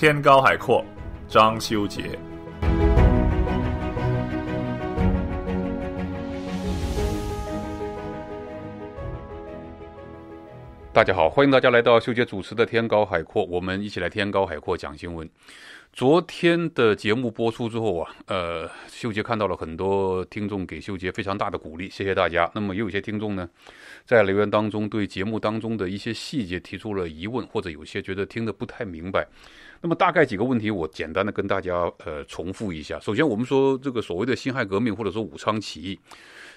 天高海阔，张修杰。大家好，欢迎大家来到秀杰主持的《天高海阔》，我们一起来《天高海阔》讲新闻。昨天的节目播出之后啊，呃，秀杰看到了很多听众给秀杰非常大的鼓励，谢谢大家。那么，也有些听众呢，在留言当中对节目当中的一些细节提出了疑问，或者有些觉得听得不太明白。那么大概几个问题，我简单的跟大家呃重复一下。首先，我们说这个所谓的辛亥革命或者说武昌起义，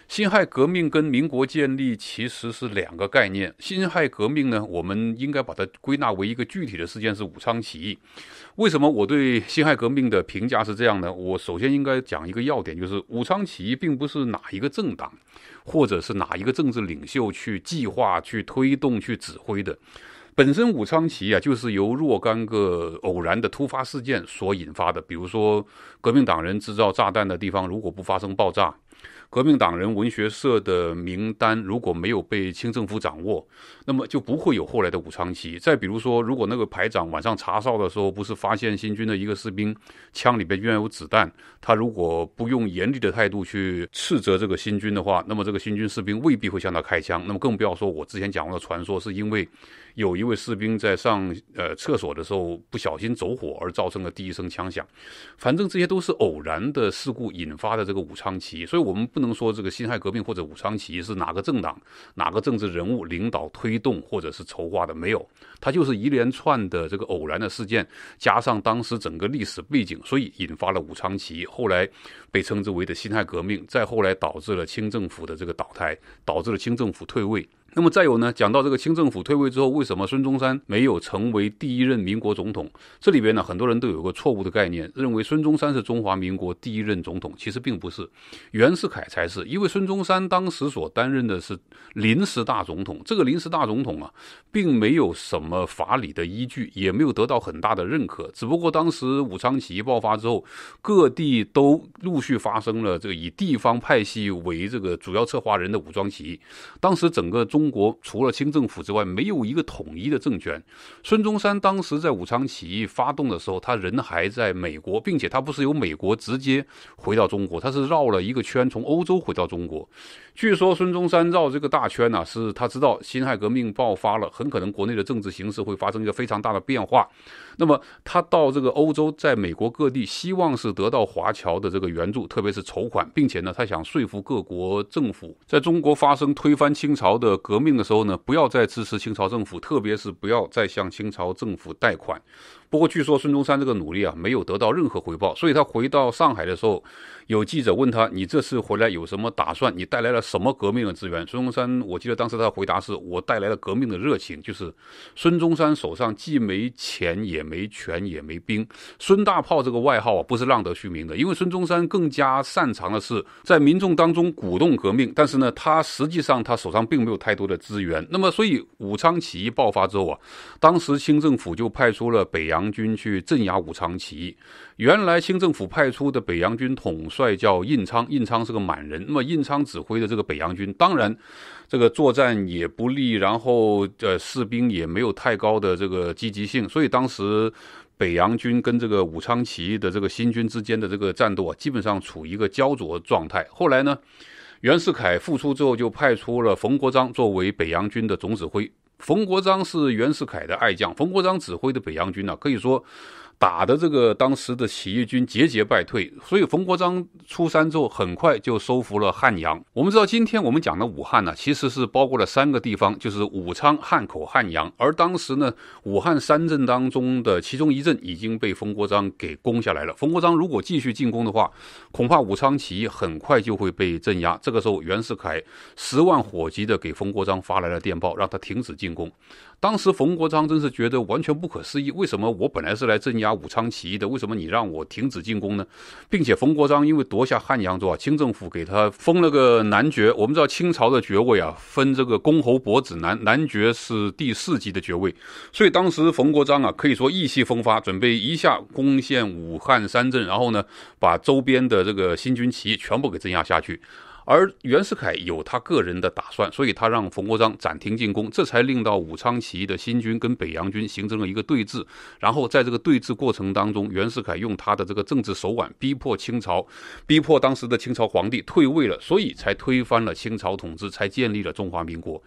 辛亥革命跟民国建立其实是两个概念。辛亥革命呢，我们应该把它归纳为一个具体的事件是武昌起义。为什么我对辛亥革命的评价是这样呢？我首先应该讲一个要点，就是武昌起义并不是哪一个政党或者是哪一个政治领袖去计划、去推动、去指挥的。本身武昌起义啊，就是由若干个偶然的突发事件所引发的。比如说，革命党人制造炸弹的地方如果不发生爆炸，革命党人文学社的名单如果没有被清政府掌握，那么就不会有后来的武昌起义。再比如说，如果那个排长晚上查哨的时候，不是发现新军的一个士兵枪里边居然有子弹，他如果不用严厉的态度去斥责这个新军的话，那么这个新军士兵未必会向他开枪。那么更不要说我之前讲过的传说，是因为。有一位士兵在上呃厕所的时候不小心走火而造成了第一声枪响，反正这些都是偶然的事故引发的这个武昌起义，所以我们不能说这个辛亥革命或者武昌起义是哪个政党、哪个政治人物领导推动或者是筹划的，没有，它就是一连串的这个偶然的事件加上当时整个历史背景，所以引发了武昌起义，后来被称之为的辛亥革命，再后来导致了清政府的这个倒台，导致了清政府退位。那么再有呢，讲到这个清政府退位之后，为什么孙中山没有成为第一任民国总统？这里边呢，很多人都有个错误的概念，认为孙中山是中华民国第一任总统，其实并不是，袁世凯才是。因为孙中山当时所担任的是临时大总统，这个临时大总统啊，并没有什么法理的依据，也没有得到很大的认可。只不过当时武昌起义爆发之后，各地都陆续发生了这个以地方派系为这个主要策划人的武装起义，当时整个中中国除了清政府之外，没有一个统一的政权。孙中山当时在武昌起义发动的时候，他人还在美国，并且他不是由美国直接回到中国，他是绕了一个圈，从欧洲回到中国。据说孙中山绕这个大圈呢，是他知道辛亥革命爆发了，很可能国内的政治形势会发生一个非常大的变化。那么他到这个欧洲，在美国各地，希望是得到华侨的这个援助，特别是筹款，并且呢，他想说服各国政府在中国发生推翻清朝的。革命的时候呢，不要再支持清朝政府，特别是不要再向清朝政府贷款。不过据说孙中山这个努力啊，没有得到任何回报，所以他回到上海的时候，有记者问他：“你这次回来有什么打算？你带来了什么革命的资源？”孙中山，我记得当时他的回答是：“我带来了革命的热情。”就是孙中山手上既没钱，也没权，也没兵。孙大炮这个外号啊，不是浪得虚名的，因为孙中山更加擅长的是在民众当中鼓动革命。但是呢，他实际上他手上并没有太多的资源。那么，所以武昌起义爆发之后啊，当时清政府就派出了北洋。洋军去镇压武昌起义，原来清政府派出的北洋军统帅叫印昌，印昌是个满人。那么印昌指挥的这个北洋军，当然这个作战也不利，然后呃士兵也没有太高的这个积极性，所以当时北洋军跟这个武昌起义的这个新军之间的这个战斗啊，基本上处于一个焦灼状态。后来呢，袁世凯复出之后，就派出了冯国璋作为北洋军的总指挥。冯国璋是袁世凯的爱将，冯国璋指挥的北洋军呢，可以说。打的这个当时的起义军节节败退，所以冯国璋出山之后很快就收复了汉阳。我们知道今天我们讲的武汉呢，其实是包括了三个地方，就是武昌、汉口、汉阳。而当时呢，武汉三镇当中的其中一镇已经被冯国璋给攻下来了。冯国璋如果继续进攻的话，恐怕武昌起义很快就会被镇压。这个时候，袁世凯十万火急的给冯国璋发来了电报，让他停止进攻。当时冯国璋真是觉得完全不可思议，为什么我本来是来镇压。武昌起义的，为什么你让我停止进攻呢？并且冯国璋因为夺下汉阳之后，清政府给他封了个男爵。我们知道清朝的爵位啊，分这个公、侯、伯、子、男，男爵是第四级的爵位。所以当时冯国璋啊，可以说意气风发，准备一下攻陷武汉三镇，然后呢，把周边的这个新军起义全部给镇压下去。而袁世凯有他个人的打算，所以他让冯国璋暂停进攻，这才令到武昌起义的新军跟北洋军形成了一个对峙。然后在这个对峙过程当中，袁世凯用他的这个政治手腕，逼迫清朝，逼迫当时的清朝皇帝退位了，所以才推翻了清朝统治，才建立了中华民国。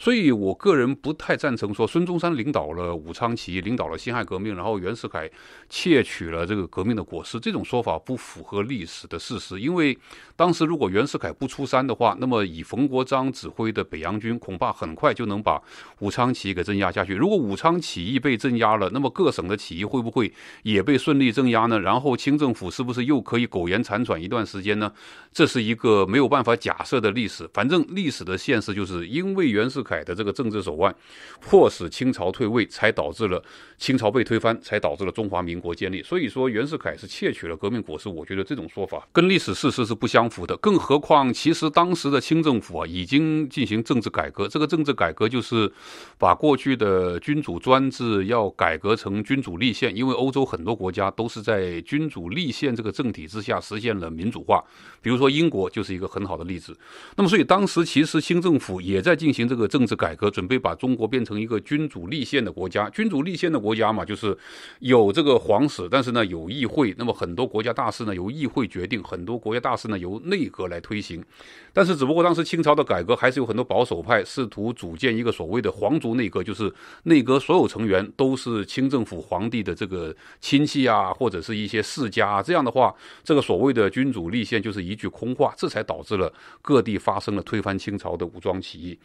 所以我个人不太赞成说孙中山领导了武昌起义，领导了辛亥革命，然后袁世凯窃取了这个革命的果实这种说法不符合历史的事实。因为当时如果袁世凯不出山的话，那么以冯国璋指挥的北洋军恐怕很快就能把武昌起义给镇压下去。如果武昌起义被镇压了，那么各省的起义会不会也被顺利镇压呢？然后清政府是不是又可以苟延残喘一段时间呢？这是一个没有办法假设的历史。反正历史的现实就是因为袁世。凯的这个政治手腕，迫使清朝退位，才导致了清朝被推翻，才导致了中华民国建立。所以说袁世凯是窃取了革命果实，我觉得这种说法跟历史事实是不相符的。更何况，其实当时的清政府啊，已经进行政治改革，这个政治改革就是把过去的君主专制要改革成君主立宪，因为欧洲很多国家都是在君主立宪这个政体之下实现了民主化，比如说英国就是一个很好的例子。那么，所以当时其实清政府也在进行这个政。政治改革准备把中国变成一个君主立宪的国家。君主立宪的国家嘛，就是有这个皇室，但是呢有议会。那么很多国家大事呢由议会决定，很多国家大事呢由内阁来推行。但是只不过当时清朝的改革还是有很多保守派试图组建一个所谓的皇族内阁，就是内阁所有成员都是清政府皇帝的这个亲戚啊，或者是一些世家。这样的话，这个所谓的君主立宪就是一句空话，这才导致了各地发生了推翻清朝的武装起义。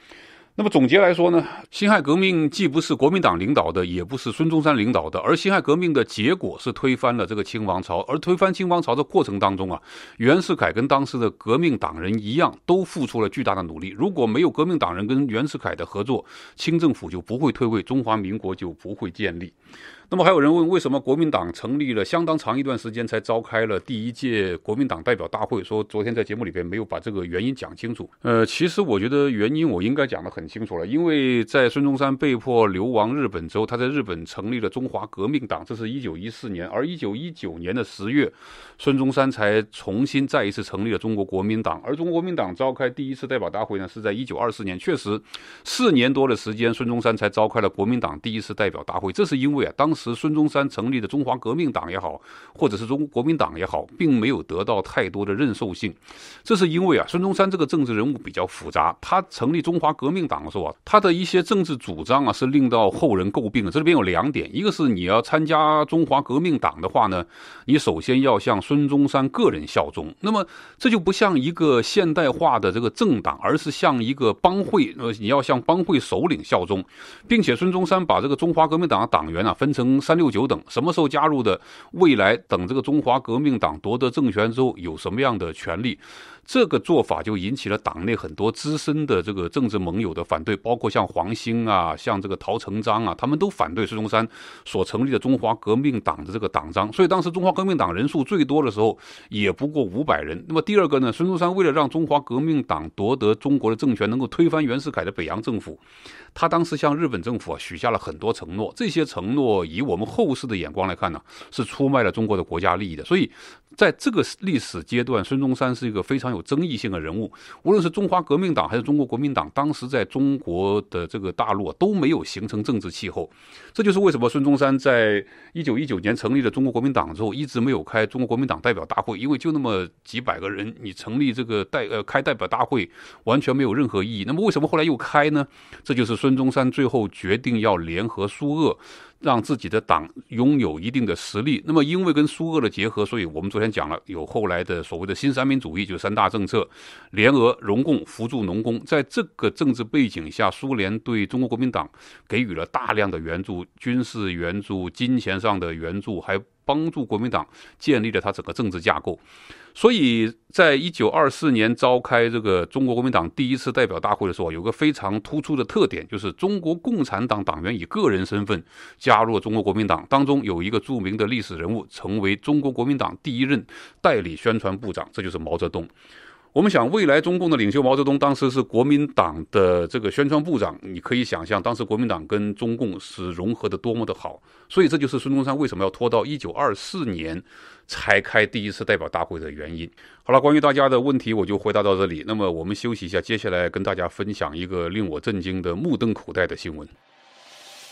那么总结来说呢，辛亥革命既不是国民党领导的，也不是孙中山领导的，而辛亥革命的结果是推翻了这个清王朝，而推翻清王朝的过程当中啊，袁世凯跟当时的革命党人一样，都付出了巨大的努力。如果没有革命党人跟袁世凯的合作，清政府就不会退位，中华民国就不会建立。那么还有人问，为什么国民党成立了相当长一段时间才召开了第一届国民党代表大会？说昨天在节目里边没有把这个原因讲清楚。呃，其实我觉得原因我应该讲得很。很清楚了因为在孙中山被迫流亡日本之后他在日本成立了中华革命党这是一九一四年而一九一九年的十月孙中山才重新再一次成立了中国国民党而中国国民党召开第一次代表大会呢是在一九二四年确实四年多的时间孙中山才召开了国民党第一次代表大会这是因为啊当时孙中山成立的中华革命党也好或者是中国国民党也好并没有得到太多的认受性这是因为啊孙中山这个政治人物比较复杂他成立中华革命党党是吧？他的一些政治主张啊，是令到后人诟病的。这里边有两点，一个是你要参加中华革命党的话呢，你首先要向孙中山个人效忠。那么这就不像一个现代化的这个政党，而是像一个帮会。呃，你要向帮会首领效忠，并且孙中山把这个中华革命党的党员啊分成三六九等。什么时候加入的？未来等这个中华革命党夺得政权之后，有什么样的权利？这个做法就引起了党内很多资深的这个政治盟友的反对，包括像黄兴啊，像这个陶成章啊，他们都反对孙中山所成立的中华革命党的这个党章。所以当时中华革命党人数最多的时候也不过五百人。那么第二个呢，孙中山为了让中华革命党夺得中国的政权，能够推翻袁世凯的北洋政府。他当时向日本政府啊许下了很多承诺，这些承诺以我们后世的眼光来看呢，是出卖了中国的国家利益的。所以，在这个历史阶段，孙中山是一个非常有争议性的人物。无论是中华革命党还是中国国民党，当时在中国的这个大陆都没有形成政治气候。这就是为什么孙中山在一九一九年成立了中国国民党之后，一直没有开中国国民党代表大会，因为就那么几百个人，你成立这个代呃开代表大会完全没有任何意义。那么为什么后来又开呢？这就是。孙中山最后决定要联合苏俄，让自己的党拥有一定的实力。那么，因为跟苏俄的结合，所以我们昨天讲了，有后来的所谓的新三民主义，就是三大政策：联俄、融共、扶助农工。在这个政治背景下，苏联对中国国民党给予了大量的援助，军事援助、金钱上的援助，还帮助国民党建立了他整个政治架构。所以在一九二四年召开这个中国国民党第一次代表大会的时候，有个非常突出的特点，就是中国共产党党员以个人身份加入中国国民党，当中有一个著名的历史人物成为中国国民党第一任代理宣传部长，这就是毛泽东。我们想，未来中共的领袖毛泽东当时是国民党的这个宣传部长，你可以想象，当时国民党跟中共是融合的多么的好。所以这就是孙中山为什么要拖到一九二四年才开第一次代表大会的原因。好了，关于大家的问题，我就回答到这里。那么我们休息一下，接下来跟大家分享一个令我震惊的目瞪口呆的新闻。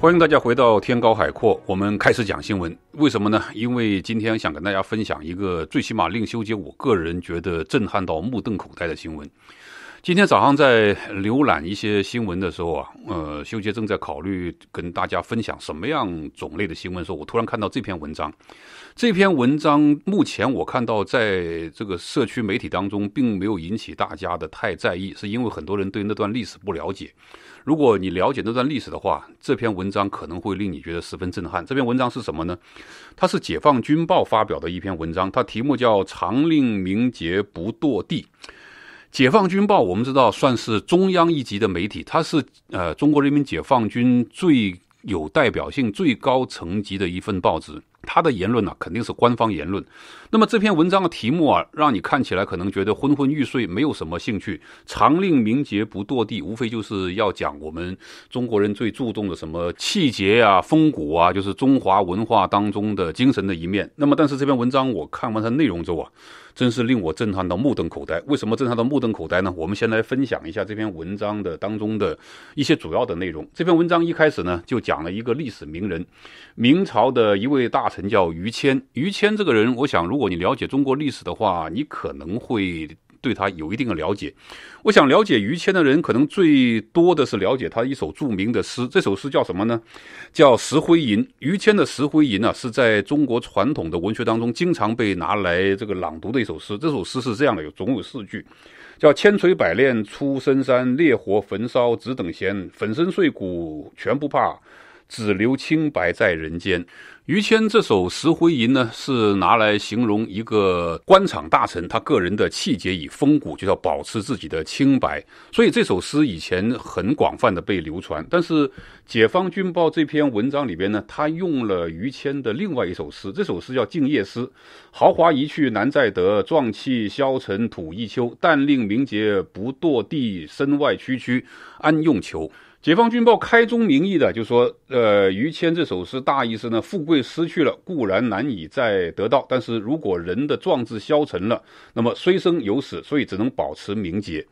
欢迎大家回到天高海阔，我们开始讲新闻。为什么呢？因为今天想跟大家分享一个最起码令修杰我个人觉得震撼到目瞪口呆的新闻。今天早上在浏览一些新闻的时候啊，呃，修杰正在考虑跟大家分享什么样种类的新闻。说我突然看到这篇文章，这篇文章目前我看到在这个社区媒体当中并没有引起大家的太在意，是因为很多人对那段历史不了解。如果你了解那段历史的话，这篇文章可能会令你觉得十分震撼。这篇文章是什么呢？它是《解放军报》发表的一篇文章，它题目叫《长令名节不堕地》。解放军报，我们知道算是中央一级的媒体，它是呃中国人民解放军最有代表性、最高层级的一份报纸。它的言论呢，肯定是官方言论。那么这篇文章的题目啊，让你看起来可能觉得昏昏欲睡，没有什么兴趣。常令名节不堕地，无非就是要讲我们中国人最注重的什么气节啊、风骨啊，就是中华文化当中的精神的一面。那么，但是这篇文章我看完它内容之后啊。真是令我震撼到目瞪口呆。为什么震撼到目瞪口呆呢？我们先来分享一下这篇文章的当中的一些主要的内容。这篇文章一开始呢，就讲了一个历史名人，明朝的一位大臣叫于谦。于谦这个人，我想如果你了解中国历史的话，你可能会。对他有一定的了解，我想了解于谦的人，可能最多的是了解他一首著名的诗。这首诗叫什么呢？叫《石灰吟》。于谦的《石灰吟》呢，是在中国传统的文学当中经常被拿来这个朗读的一首诗。这首诗是这样的，有总有四句，叫“千锤百炼出深山，烈火焚烧只等闲，粉身碎骨全不怕。”只留清白在人间。于谦这首《石灰吟》呢，是拿来形容一个官场大臣他个人的气节与风骨，就要保持自己的清白。所以这首诗以前很广泛的被流传。但是《解放军报》这篇文章里边呢，他用了于谦的另外一首诗，这首诗叫《静夜思》：“豪华一去难再得，壮气消沉土一秋。但令名节不堕地，身外区区安用求？”解放军报开宗明义的就说：“呃，于谦这首诗大意是呢，富贵失去了固然难以再得到，但是如果人的壮志消沉了，那么虽生犹死，所以只能保持名节。”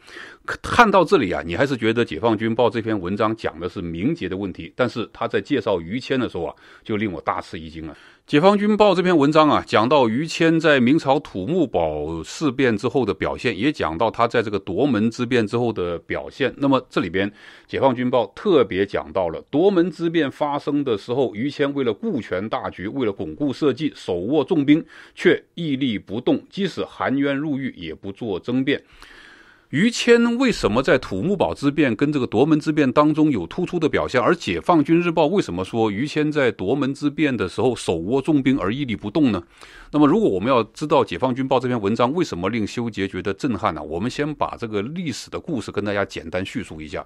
看到这里啊，你还是觉得《解放军报》这篇文章讲的是名节的问题。但是他在介绍于谦的时候啊，就令我大吃一惊了。《解放军报》这篇文章啊，讲到于谦在明朝土木堡事变之后的表现，也讲到他在这个夺门之变之后的表现。那么这里边，《解放军报》特别讲到了夺门之变发生的时候，于谦为了顾全大局，为了巩固社稷，手握重兵却屹立不动，即使含冤入狱也不作争辩。于谦为什么在土木堡之变跟这个夺门之变当中有突出的表现？而解放军日报为什么说于谦在夺门之变的时候手握重兵而屹立不动呢？那么，如果我们要知道解放军报这篇文章为什么令修杰觉得震撼呢？我们先把这个历史的故事跟大家简单叙述一下。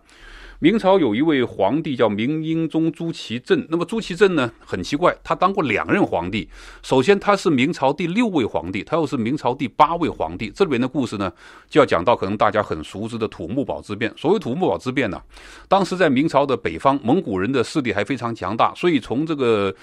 明朝有一位皇帝叫明英宗朱祁镇。那么朱祁镇呢，很奇怪，他当过两任皇帝。首先，他是明朝第六位皇帝，他又是明朝第八位皇帝。这里面的故事呢，就要讲到可能大家很熟知的土木堡之变。所谓土木堡之变呢，当时在明朝的北方，蒙古人的势力还非常强大，所以从这个。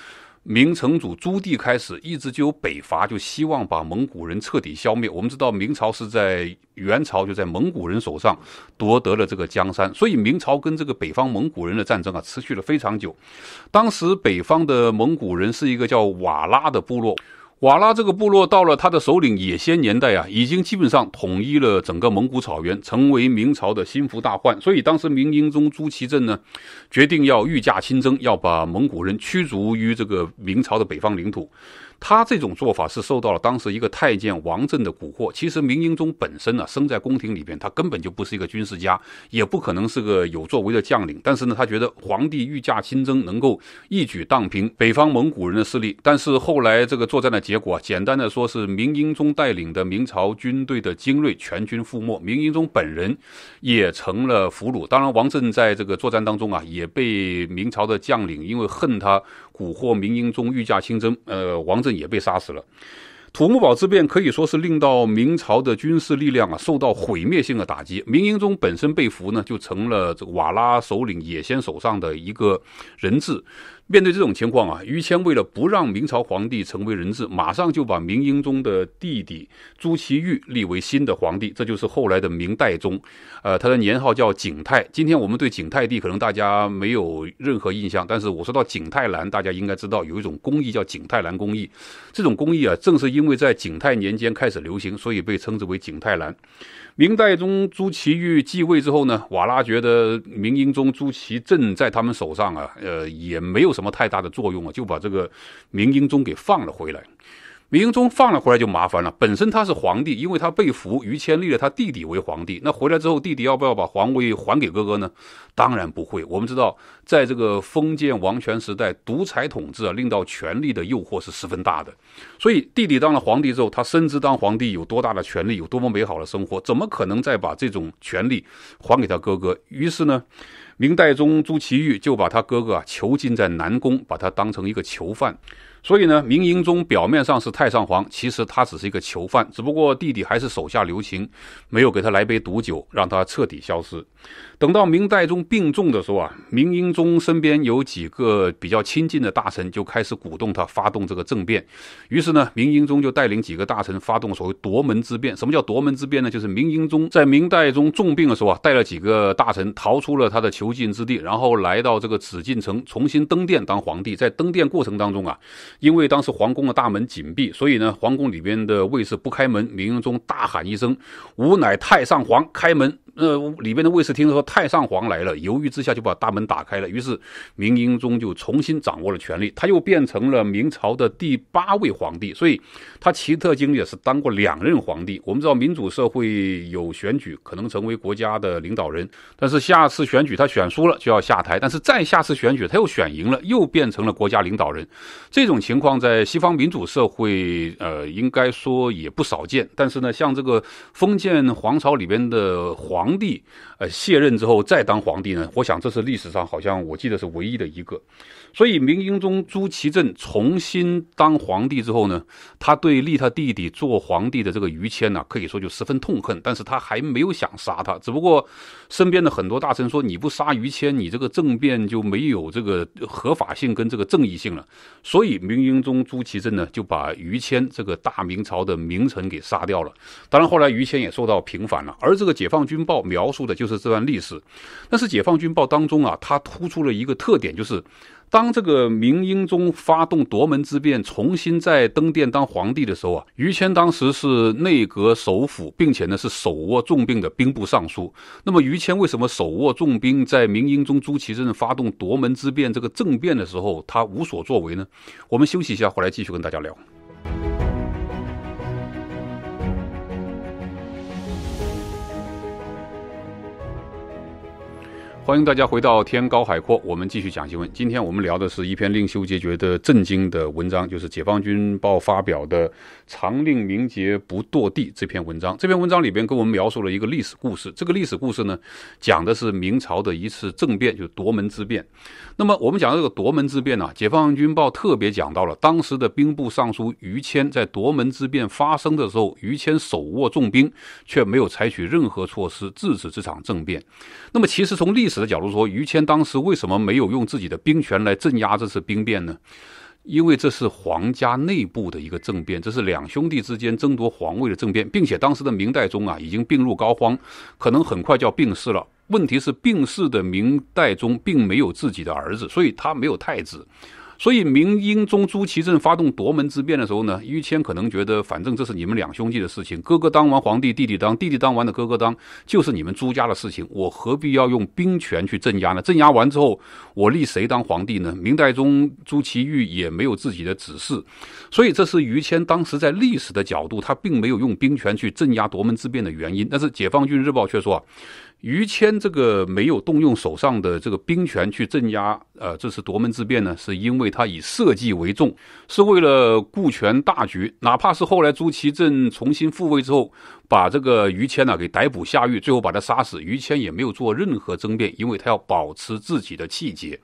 明成祖朱棣开始一直就有北伐，就希望把蒙古人彻底消灭。我们知道，明朝是在元朝就在蒙古人手上夺得了这个江山，所以明朝跟这个北方蒙古人的战争啊持续了非常久。当时北方的蒙古人是一个叫瓦剌的部落。瓦剌这个部落到了他的首领也先年代啊，已经基本上统一了整个蒙古草原，成为明朝的心腹大患。所以当时明英宗朱祁镇呢，决定要御驾亲征，要把蒙古人驱逐于这个明朝的北方领土。他这种做法是受到了当时一个太监王振的蛊惑。其实明英宗本身呢，生在宫廷里边，他根本就不是一个军事家，也不可能是个有作为的将领。但是呢，他觉得皇帝御驾亲征能够一举荡平北方蒙古人的势力。但是后来这个作战的结果，简单的说是明英宗带领的明朝军队的精锐全军覆没，明英宗本人也成了俘虏。当然，王振在这个作战当中啊，也被明朝的将领因为恨他蛊惑明英宗御驾亲征，呃，王。也被杀死了，土木堡之变可以说是令到明朝的军事力量啊受到毁灭性的打击。明英宗本身被俘呢，就成了这瓦剌首领也先手上的一个人质。面对这种情况啊，于谦为了不让明朝皇帝成为人质，马上就把明英宗的弟弟朱祁钰立为新的皇帝，这就是后来的明代宗，呃，他的年号叫景泰。今天我们对景泰帝可能大家没有任何印象，但是我说到景泰蓝，大家应该知道有一种工艺叫景泰蓝工艺，这种工艺啊，正是因为在景泰年间开始流行，所以被称之为景泰蓝。明代宗朱祁钰继位之后呢，瓦剌觉得明英宗朱祁镇在他们手上啊，呃，也没有什么太大的作用啊，就把这个明英宗给放了回来。明宗放了回来就麻烦了。本身他是皇帝，因为他被俘，于谦立了他弟弟为皇帝。那回来之后，弟弟要不要把皇位还给哥哥呢？当然不会。我们知道，在这个封建王权时代，独裁统治啊，令到权力的诱惑是十分大的。所以弟弟当了皇帝之后，他深知当皇帝有多大的权力，有多么美好的生活，怎么可能再把这种权力还给他哥哥？于是呢，明代宗朱祁钰就把他哥哥啊囚禁在南宫，把他当成一个囚犯。所以呢，明英宗表面上是太上皇，其实他只是一个囚犯。只不过弟弟还是手下留情，没有给他来杯毒酒，让他彻底消失。等到明代宗病重的时候啊，明英宗身边有几个比较亲近的大臣就开始鼓动他发动这个政变。于是呢，明英宗就带领几个大臣发动所谓夺门之变。什么叫夺门之变呢？就是明英宗在明代宗重病的时候啊，带了几个大臣逃出了他的囚禁之地，然后来到这个紫禁城，重新登殿当皇帝。在登殿过程当中啊。因为当时皇宫的大门紧闭，所以呢，皇宫里边的卫士不开门。明英宗大喊一声：“吾乃太上皇，开门！”呃，里边的卫士听说太上皇来了，犹豫之下就把大门打开了。于是明英宗就重新掌握了权力，他又变成了明朝的第八位皇帝。所以，他奇特经历是当过两任皇帝。我们知道，民主社会有选举，可能成为国家的领导人，但是下次选举他选输了就要下台，但是再下次选举他又选赢了，又变成了国家领导人。这种。情情况在西方民主社会，呃，应该说也不少见。但是呢，像这个封建皇朝里边的皇帝，呃，卸任之后再当皇帝呢，我想这是历史上好像我记得是唯一的一个。所以，明英宗朱祁镇重新当皇帝之后呢，他对立他弟弟做皇帝的这个于谦呢，可以说就十分痛恨。但是他还没有想杀他，只不过身边的很多大臣说：“你不杀于谦，你这个政变就没有这个合法性跟这个正义性了。”所以。明英宗朱祁镇呢，就把于谦这个大明朝的名臣给杀掉了。当然，后来于谦也受到平反了。而这个《解放军报》描述的就是这段历史。但是，《解放军报》当中啊，它突出了一个特点，就是。当这个明英宗发动夺门之变，重新再登殿当皇帝的时候啊，于谦当时是内阁首辅，并且呢是手握重兵的兵部尚书。那么于谦为什么手握重兵，在明英宗朱祁镇发动夺门之变这个政变的时候，他无所作为呢？我们休息一下，回来继续跟大家聊。欢迎大家回到天高海阔，我们继续讲新闻。今天我们聊的是一篇令修杰觉得震惊的文章，就是《解放军报》发表的“长令明节不堕地”这篇文章。这篇文章里边跟我们描述了一个历史故事。这个历史故事呢，讲的是明朝的一次政变，就是夺门之变。那么我们讲到这个夺门之变呢，《解放军报》特别讲到了当时的兵部尚书于谦，在夺门之变发生的时候，于谦手握重兵，却没有采取任何措施制止这场政变。那么，其实从历史的角度说，于谦当时为什么没有用自己的兵权来镇压这次兵变呢？因为这是皇家内部的一个政变，这是两兄弟之间争夺皇位的政变，并且当时的明代宗啊已经病入膏肓，可能很快就要病逝了。问题是，病逝的明代宗并没有自己的儿子，所以他没有太子，所以明英宗朱祁镇发动夺门之变的时候呢，于谦可能觉得，反正这是你们两兄弟的事情，哥哥当完皇帝，弟弟当弟弟当完的哥哥当，就是你们朱家的事情，我何必要用兵权去镇压呢？镇压完之后，我立谁当皇帝呢？明代宗朱祁钰也没有自己的指示，所以这是于谦当时在历史的角度，他并没有用兵权去镇压夺门之变的原因。但是《解放军日报》却说。啊。于谦这个没有动用手上的这个兵权去镇压，呃，这次夺门之变呢，是因为他以社稷为重，是为了顾全大局。哪怕是后来朱祁镇重新复位之后，把这个于谦呢给逮捕下狱，最后把他杀死，于谦也没有做任何争辩，因为他要保持自己的气节。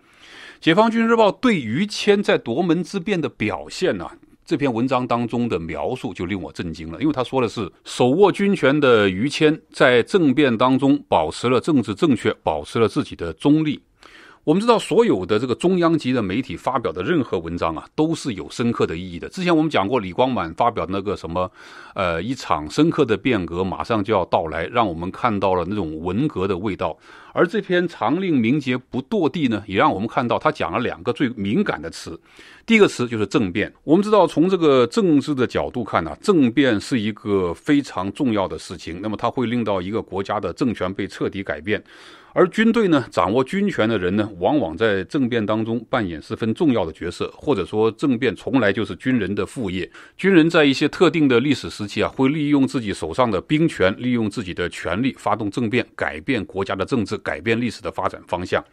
解放军日报对于谦在夺门之变的表现呢？这篇文章当中的描述就令我震惊了，因为他说的是手握军权的于谦在政变当中保持了政治正确，保持了自己的中立。我们知道所有的这个中央级的媒体发表的任何文章啊，都是有深刻的意义的。之前我们讲过李光满发表那个什么，呃，一场深刻的变革马上就要到来，让我们看到了那种文革的味道。而这篇《长令名节不堕地》呢，也让我们看到他讲了两个最敏感的词。第一个词就是政变。我们知道，从这个政治的角度看呢，政变是一个非常重要的事情。那么它会令到一个国家的政权被彻底改变。而军队呢，掌握军权的人呢，往往在政变当中扮演十分重要的角色，或者说，政变从来就是军人的副业。军人在一些特定的历史时期啊，会利用自己手上的兵权，利用自己的权力发动政变，改变国家的政治。改变历史的发展方向，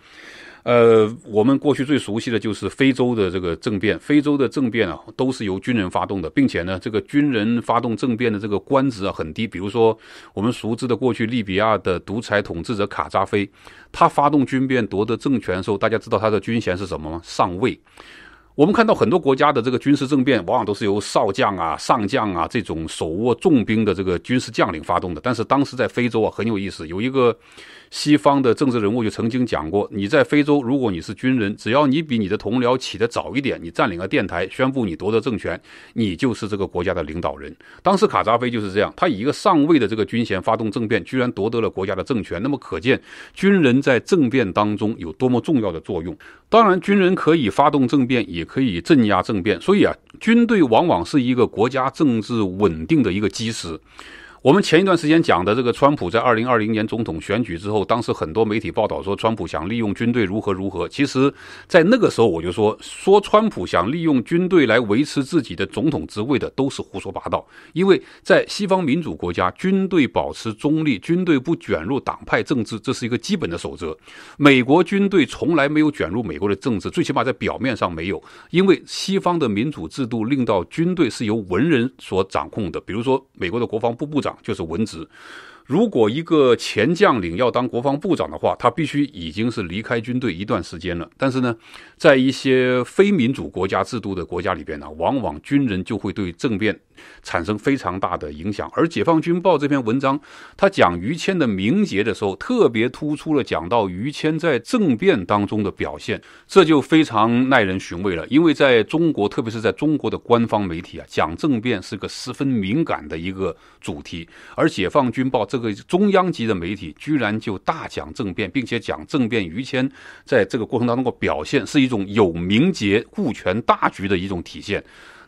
呃，我们过去最熟悉的就是非洲的这个政变。非洲的政变啊，都是由军人发动的，并且呢，这个军人发动政变的这个官职啊很低。比如说，我们熟知的过去利比亚的独裁统治者卡扎菲，他发动军变夺得政权的时候，大家知道他的军衔是什么吗？上尉。我们看到很多国家的这个军事政变，往往都是由少将啊、上将啊这种手握重兵的这个军事将领发动的。但是当时在非洲啊，很有意思，有一个。西方的政治人物就曾经讲过：你在非洲，如果你是军人，只要你比你的同僚起得早一点，你占领了电台，宣布你夺得政权，你就是这个国家的领导人。当时卡扎菲就是这样，他以一个上尉的这个军衔发动政变，居然夺得了国家的政权。那么可见，军人在政变当中有多么重要的作用。当然，军人可以发动政变，也可以镇压政变。所以啊，军队往往是一个国家政治稳定的一个基石。我们前一段时间讲的这个，川普在二零二零年总统选举之后，当时很多媒体报道说，川普想利用军队如何如何。其实，在那个时候我就说，说川普想利用军队来维持自己的总统职位的都是胡说八道。因为在西方民主国家，军队保持中立，军队不卷入党派政治，这是一个基本的守则。美国军队从来没有卷入美国的政治，最起码在表面上没有，因为西方的民主制度令到军队是由文人所掌控的，比如说美国的国防部部长。就是文职。如果一个前将领要当国防部长的话，他必须已经是离开军队一段时间了。但是呢，在一些非民主国家制度的国家里边呢，往往军人就会对政变产生非常大的影响。而《解放军报》这篇文章，他讲于谦的名节的时候，特别突出了讲到于谦在政变当中的表现，这就非常耐人寻味了。因为在中国，特别是在中国的官方媒体啊，讲政变是个十分敏感的一个主题，而《解放军报》这。这个中央级的媒体居然就大讲政变，并且讲政变于谦在这个过程当中的表现是一种有名节、顾全大局的一种体现。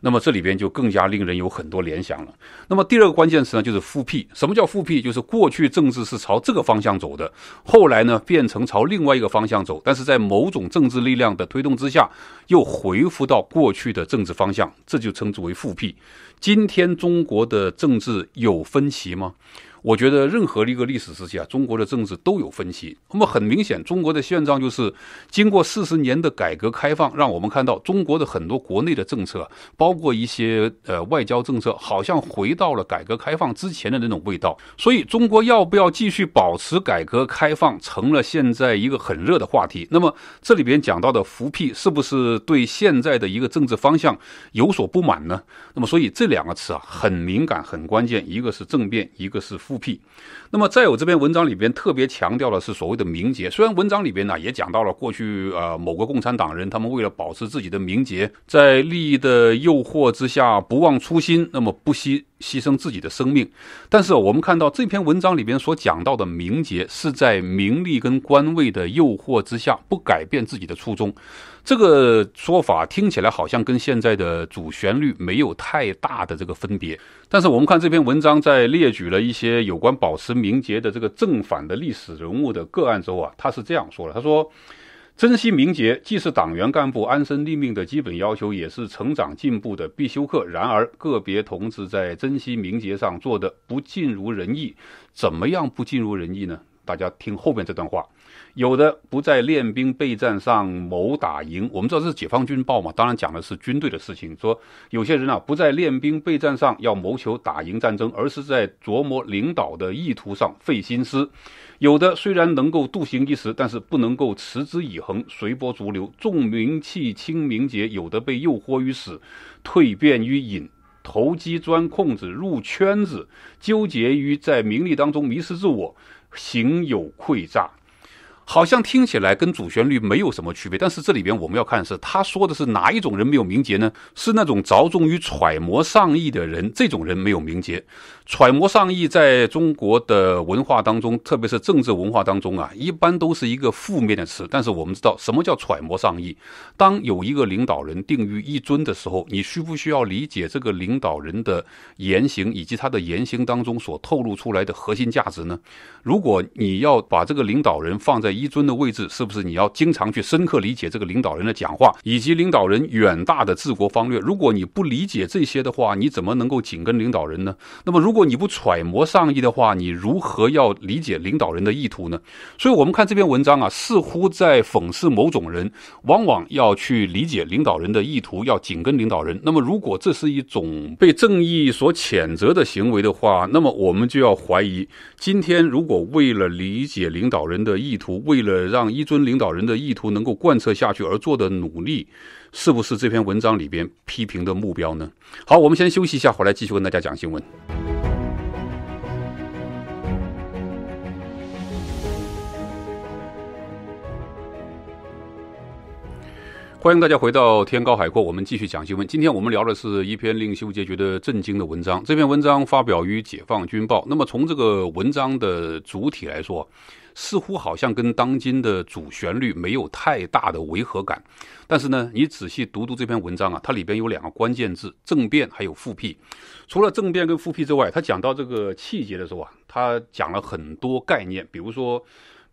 那么这里边就更加令人有很多联想了。那么第二个关键词呢，就是复辟。什么叫复辟？就是过去政治是朝这个方向走的，后来呢变成朝另外一个方向走，但是在某种政治力量的推动之下，又回复到过去的政治方向，这就称之为复辟。今天中国的政治有分歧吗？我觉得任何一个历史时期啊，中国的政治都有分歧。那么很明显，中国的现状就是，经过四十年的改革开放，让我们看到中国的很多国内的政策，包括一些呃外交政策，好像回到了改革开放之前的那种味道。所以，中国要不要继续保持改革开放，成了现在一个很热的话题。那么这里边讲到的“扶屁”是不是对现在的一个政治方向有所不满呢？那么所以这。两个词啊，很敏感，很关键，一个是政变，一个是复辟。那么，在我这篇文章里边特别强调的是所谓的名节。虽然文章里边呢也讲到了过去呃某个共产党人，他们为了保持自己的名节，在利益的诱惑之下不忘初心，那么不惜牺牲自己的生命。但是我们看到这篇文章里边所讲到的名节，是在名利跟官位的诱惑之下不改变自己的初衷。这个说法听起来好像跟现在的主旋律没有太大的这个分别，但是我们看这篇文章在列举了一些有关保持名节的这个正反的历史人物的个案之后啊，他是这样说的：他说，珍惜名节既是党员干部安身立命的基本要求，也是成长进步的必修课。然而，个别同志在珍惜名节上做的不尽如人意。怎么样不尽如人意呢？大家听后面这段话。有的不在练兵备战上谋打赢，我们知道这是解放军报嘛，当然讲的是军队的事情。说有些人啊，不在练兵备战上要谋求打赢战争，而是在琢磨领导的意图上费心思。有的虽然能够度行一时，但是不能够持之以恒，随波逐流，重名气轻名节。有的被诱惑于死，蜕变于隐，投机钻空子，入圈子，纠结于在名利当中迷失自我，行有愧诈，好像听起来跟主旋律没有什么区别，但是这里边我们要看是他说的是哪一种人没有名节呢？是那种着重于揣摩上意的人，这种人没有名节。揣摩上意在中国的文化当中，特别是政治文化当中啊，一般都是一个负面的词。但是我们知道什么叫揣摩上意？当有一个领导人定于一尊的时候，你需不需要理解这个领导人的言行以及他的言行当中所透露出来的核心价值呢？如果你要把这个领导人放在一尊的位置是不是你要经常去深刻理解这个领导人的讲话以及领导人远大的治国方略？如果你不理解这些的话，你怎么能够紧跟领导人呢？那么，如果你不揣摩上意的话，你如何要理解领导人的意图呢？所以，我们看这篇文章啊，似乎在讽刺某种人，往往要去理解领导人的意图，要紧跟领导人。那么，如果这是一种被正义所谴责的行为的话，那么我们就要怀疑，今天如果为了理解领导人的意图，为了让一尊领导人的意图能够贯彻下去而做的努力，是不是这篇文章里边批评的目标呢？好，我们先休息一下，回来继续跟大家讲新闻。欢迎大家回到天高海阔，我们继续讲新闻。今天我们聊的是一篇令修杰觉得震惊的文章。这篇文章发表于《解放军报》。那么从这个文章的主体来说，似乎好像跟当今的主旋律没有太大的违和感。但是呢，你仔细读读这篇文章啊，它里边有两个关键字：政变还有复辟。除了政变跟复辟之外，他讲到这个细节的时候啊，他讲了很多概念，比如说。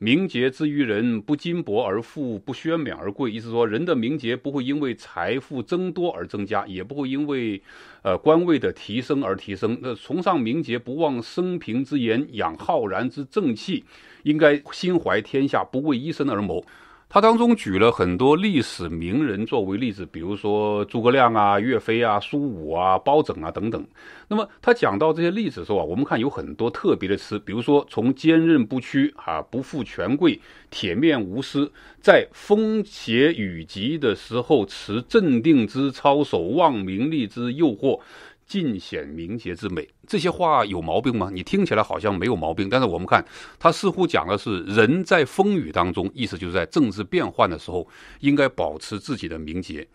名节之于人，不金帛而富，不轩冕而贵。意思说，人的名节不会因为财富增多而增加，也不会因为，呃，官位的提升而提升。那崇尚名节，不忘生平之言，养浩然之正气，应该心怀天下，不为一身而谋。他当中举了很多历史名人作为例子，比如说诸葛亮啊、岳飞啊、苏武啊、包拯啊等等。那么他讲到这些例子的时候，啊，我们看有很多特别的词，比如说从坚韧不屈啊、不负权贵、铁面无私，在风邪雨急的时候持镇定之操守，忘名利之诱惑。尽显名节之美，这些话有毛病吗？你听起来好像没有毛病，但是我们看，他似乎讲的是人在风雨当中，意思就是在政治变换的时候，应该保持自己的名节。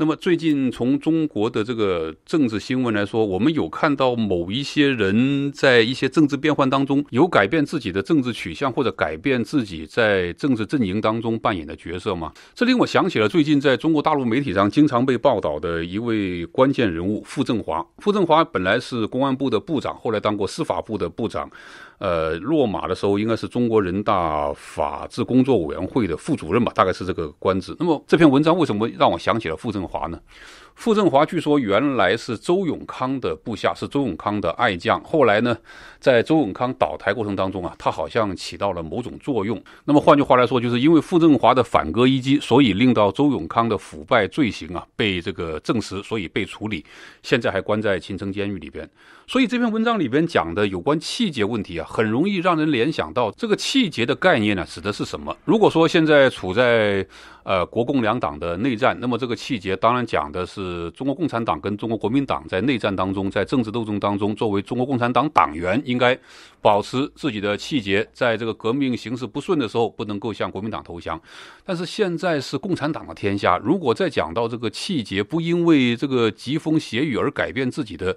那么最近从中国的这个政治新闻来说，我们有看到某一些人在一些政治变换当中有改变自己的政治取向或者改变自己在政治阵营当中扮演的角色吗？这令我想起了最近在中国大陆媒体上经常被报道的一位关键人物傅政华。傅政华本来是公安部的部长，后来当过司法部的部长。呃，落马的时候应该是中国人大法制工作委员会的副主任吧，大概是这个官职。那么这篇文章为什么让我想起了傅政华呢？傅政华据说原来是周永康的部下，是周永康的爱将。后来呢，在周永康倒台过程当中啊，他好像起到了某种作用。那么换句话来说，就是因为傅政华的反戈一击，所以令到周永康的腐败罪行啊被这个证实，所以被处理，现在还关在秦城监狱里边。所以这篇文章里边讲的有关气节问题啊，很容易让人联想到这个气节的概念呢，指的是什么？如果说现在处在呃国共两党的内战，那么这个气节当然讲的是中国共产党跟中国国民党在内战当中，在政治斗争当中，作为中国共产党党员应该保持自己的气节，在这个革命形势不顺的时候，不能够向国民党投降。但是现在是共产党的天下，如果再讲到这个气节，不因为这个疾风斜雨而改变自己的。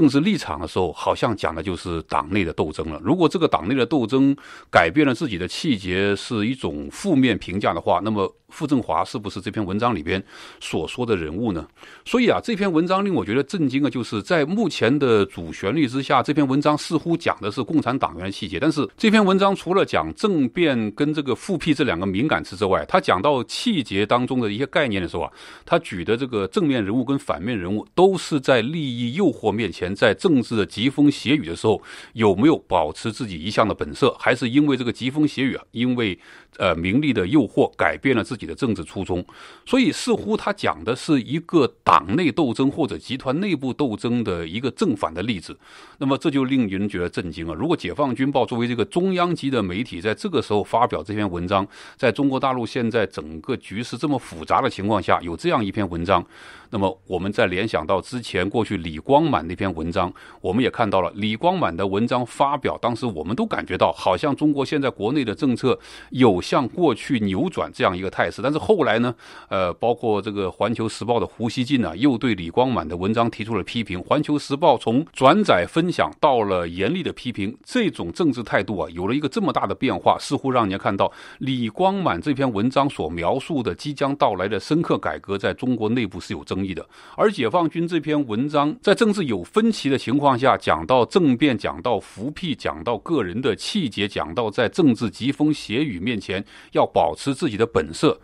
政治立场的时候，好像讲的就是党内的斗争了。如果这个党内的斗争改变了自己的气节，是一种负面评价的话，那么。傅政华是不是这篇文章里边所说的人物呢？所以啊，这篇文章令我觉得震惊啊，就是在目前的主旋律之下，这篇文章似乎讲的是共产党员细节，但是这篇文章除了讲政变跟这个复辟这两个敏感词之外，他讲到气节当中的一些概念的时候啊，他举的这个正面人物跟反面人物都是在利益诱惑面前，在政治的疾风斜雨的时候，有没有保持自己一向的本色，还是因为这个疾风斜雨啊，因为。呃，名利的诱惑改变了自己的政治初衷，所以似乎他讲的是一个党内斗争或者集团内部斗争的一个正反的例子。那么这就令人觉得震惊啊！如果《解放军报》作为这个中央级的媒体，在这个时候发表这篇文章，在中国大陆现在整个局势这么复杂的情况下，有这样一篇文章，那么我们再联想到之前过去李光满那篇文章，我们也看到了李光满的文章发表，当时我们都感觉到好像中国现在国内的政策有。向过去扭转这样一个态势，但是后来呢？呃，包括这个《环球时报》的胡锡进呢，又对李光满的文章提出了批评。《环球时报》从转载分享到了严厉的批评，这种政治态度啊，有了一个这么大的变化，似乎让人家看到李光满这篇文章所描述的即将到来的深刻改革，在中国内部是有争议的。而解放军这篇文章，在政治有分歧的情况下，讲到政变，讲到扶辟，讲到个人的气节，讲到在政治疾风斜雨面前。要保持自己的本色，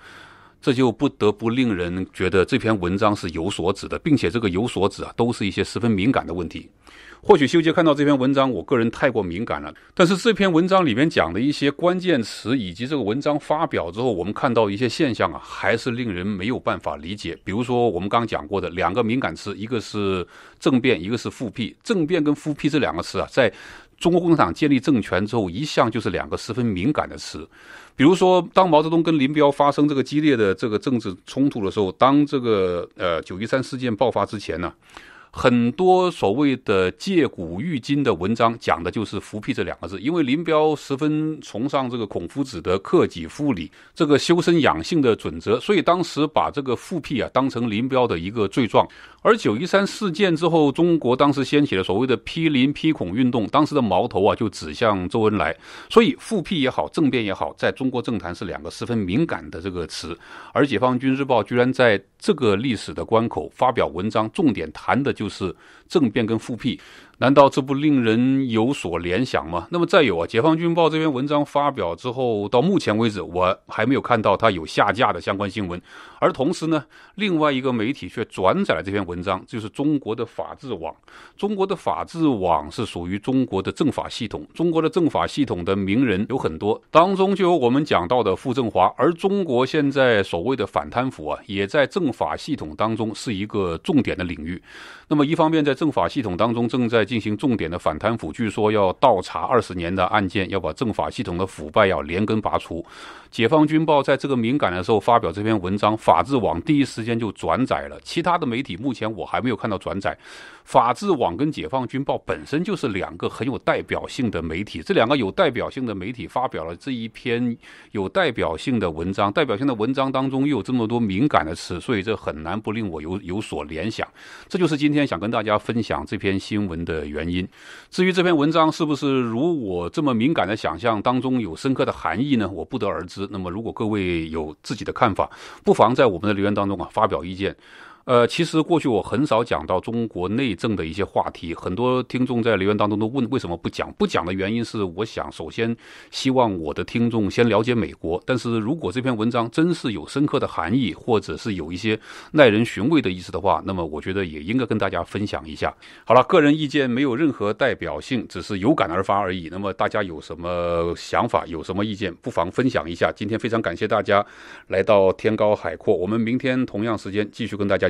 这就不得不令人觉得这篇文章是有所指的，并且这个有所指啊，都是一些十分敏感的问题。或许修杰看到这篇文章，我个人太过敏感了。但是这篇文章里面讲的一些关键词，以及这个文章发表之后，我们看到一些现象啊，还是令人没有办法理解。比如说我们刚讲过的两个敏感词，一个是政变，一个是复辟。政变跟复辟这两个词啊，在中国共产党建立政权之后，一向就是两个十分敏感的词，比如说，当毛泽东跟林彪发生这个激烈的这个政治冲突的时候，当这个呃九一三事件爆发之前呢。很多所谓的借古喻今的文章，讲的就是“复辟”这两个字。因为林彪十分崇尚这个孔夫子的克己复礼这个修身养性的准则，所以当时把这个复辟啊当成林彪的一个罪状。而九一三事件之后，中国当时掀起了所谓的批林批孔运动，当时的矛头啊就指向周恩来。所以复辟也好，政变也好，在中国政坛是两个十分敏感的这个词。而解放军日报居然在这个历史的关口发表文章，重点谈的。就是政变跟复辟。难道这不令人有所联想吗？那么再有啊，《解放军报》这篇文章发表之后，到目前为止，我还没有看到它有下架的相关新闻。而同时呢，另外一个媒体却转载了这篇文章，就是中国的法制网。中国的法制网是属于中国的政法系统。中国的政法系统的名人有很多，当中就有我们讲到的傅政华。而中国现在所谓的反贪腐啊，也在政法系统当中是一个重点的领域。那么一方面，在政法系统当中正在进行重点的反贪腐，据说要倒查二十年的案件，要把政法系统的腐败要连根拔除。解放军报在这个敏感的时候发表这篇文章，法制网第一时间就转载了，其他的媒体目前我还没有看到转载。法制网跟解放军报本身就是两个很有代表性的媒体，这两个有代表性的媒体发表了这一篇有代表性的文章，代表性的文章当中又有这么多敏感的词，所以这很难不令我有有所联想。这就是今天想跟大家分享这篇新闻的原因。至于这篇文章是不是如我这么敏感的想象当中有深刻的含义呢？我不得而知。那么，如果各位有自己的看法，不妨在我们的留言当中啊发表意见。呃，其实过去我很少讲到中国内政的一些话题，很多听众在留言当中都问为什么不讲？不讲的原因是，我想首先希望我的听众先了解美国。但是如果这篇文章真是有深刻的含义，或者是有一些耐人寻味的意思的话，那么我觉得也应该跟大家分享一下。好了，个人意见没有任何代表性，只是有感而发而已。那么大家有什么想法，有什么意见，不妨分享一下。今天非常感谢大家来到天高海阔，我们明天同样时间继续跟大家。